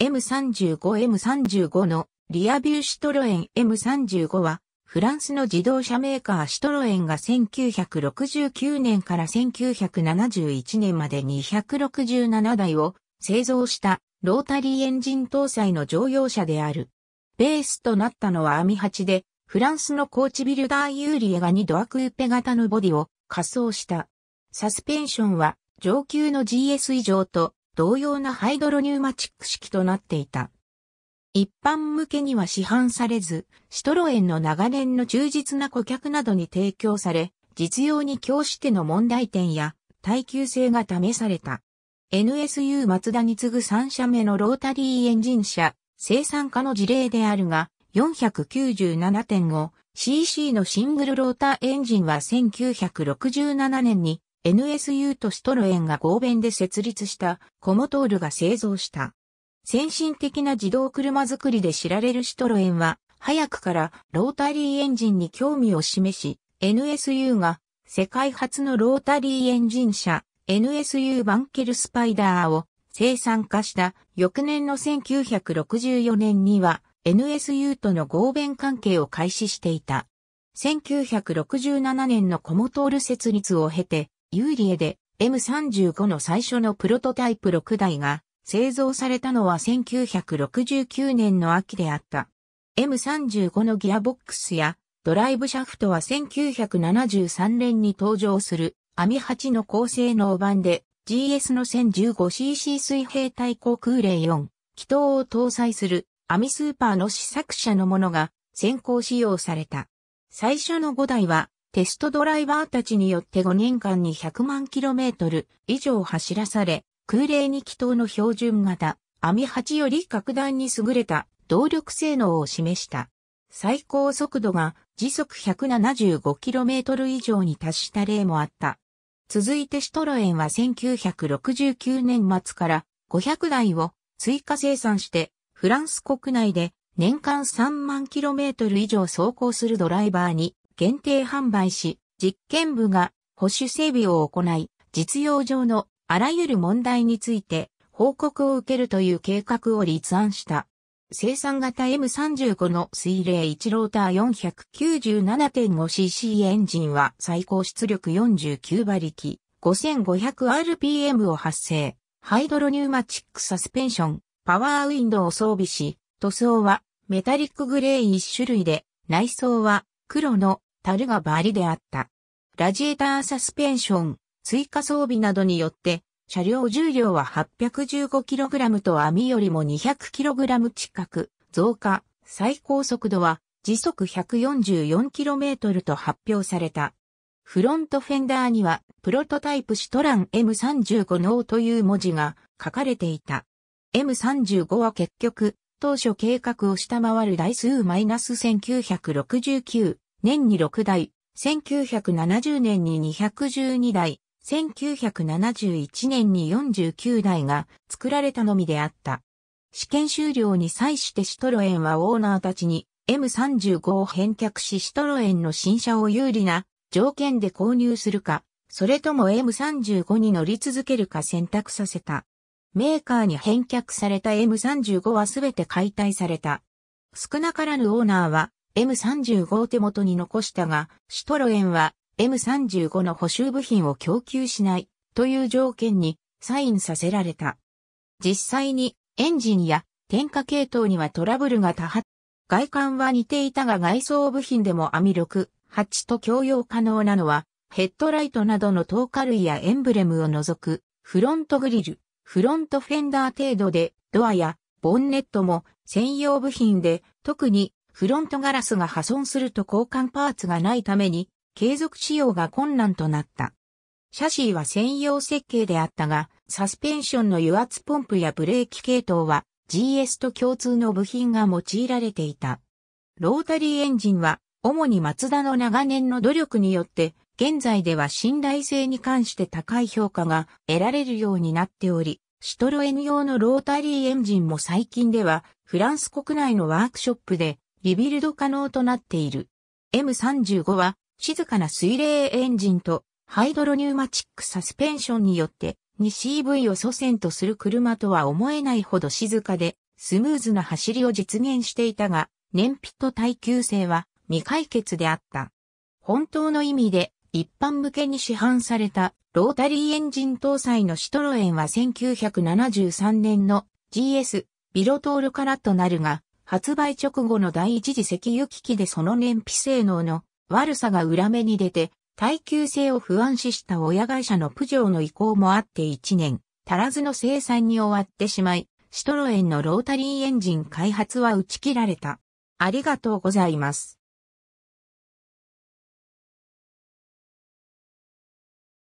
M35、M35 のリアビューシトロエン M35 は、フランスの自動車メーカーシトロエンが1969年から1971年まで267台を製造したロータリーエンジン搭載の乗用車である。ベースとなったのはアミ8で、フランスのコーチビルダーユーリエが2ドアクーペ型のボディを仮装した。サスペンションは上級の GS 以上と同様なハイドロニューマチック式となっていた。一般向けには市販されず、シトロエンの長年の忠実な顧客などに提供され、実用に供しての問題点や耐久性が試された。NSU 松田に次ぐ3社目のロータリーエンジン車、生産化の事例であるが、497.5cc のシングルローターエンジンは1967年に NSU とシトロエンが合弁で設立したコモトールが製造した。先進的な自動車作りで知られるシトロエンは、早くからロータリーエンジンに興味を示し、NSU が世界初のロータリーエンジン車 NSU バンケルスパイダーを生産化した翌年の1964年には NSU との合弁関係を開始していた。1967年のコモトール設立を経てユーリエで M35 の最初のプロトタイプ6台が製造されたのは1969年の秋であった。M35 のギアボックスやドライブシャフトは1973年に登場するアミ8の高性能版で GS の 1015cc 水平対抗空冷4気筒を搭載するアミスーパーの試作車のものが先行使用された。最初の5台はテストドライバーたちによって5年間に100万 km 以上走らされ、空冷に気筒の標準型、網8より格段に優れた動力性能を示した。最高速度が時速 175km 以上に達した例もあった。続いてシトロエンは1969年末から500台を追加生産してフランス国内で年間3万 km 以上走行するドライバーに限定販売し、実験部が保守整備を行い、実用上のあらゆる問題について報告を受けるという計画を立案した。生産型 M35 の水冷1ローター 497.5cc エンジンは最高出力49馬力 5500rpm を発生。ハイドロニューマチックサスペンション、パワーウィンドウを装備し、塗装はメタリックグレー1種類で、内装は黒の樽がバリであった。ラジエーターサスペンション、追加装備などによって、車両重量は 815kg と網よりも 200kg 近く増加、最高速度は時速 144km と発表された。フロントフェンダーにはプロトタイプシトラン M35 ノという文字が書かれていた。M35 は結局当初計画を下回る台数1969年に6台、1970年に212台、1971年に49台が作られたのみであった。試験終了に際してシトロエンはオーナーたちに M35 を返却しシトロエンの新車を有利な条件で購入するか、それとも M35 に乗り続けるか選択させた。メーカーに返却された M35 はすべて解体された。少なからぬオーナーは M35 を手元に残したが、シュトロエンは M35 の補修部品を供給しないという条件にサインさせられた。実際にエンジンや点火系統にはトラブルが多発。外観は似ていたが外装部品でも網6、8と共用可能なのは、ヘッドライトなどの透過類やエンブレムを除く、フロントグリル、フロントフェンダー程度で、ドアやボンネットも専用部品で、特にフロントガラスが破損すると交換パーツがないために、継続使用が困難となった。シャシーは専用設計であったが、サスペンションの油圧ポンプやブレーキ系統は GS と共通の部品が用いられていた。ロータリーエンジンは、主にマツダの長年の努力によって、現在では信頼性に関して高い評価が得られるようになっており、シトロエン用のロータリーエンジンも最近では、フランス国内のワークショップでリビルド可能となっている。M35 は静かな水冷エンジンとハイドロニューマチックサスペンションによって 2CV を祖先とする車とは思えないほど静かでスムーズな走りを実現していたが燃費と耐久性は未解決であった。本当の意味で一般向けに市販されたロータリーエンジン搭載のシトロエンは1973年の GS ビロトールからとなるが発売直後の第一次石油危機でその燃費性能の悪さが裏目に出て、耐久性を不安視した親会社のプジョーの意向もあって1年、足らずの生産に終わってしまい、シトロエンのロータリーエンジン開発は打ち切られた。ありがとうございます。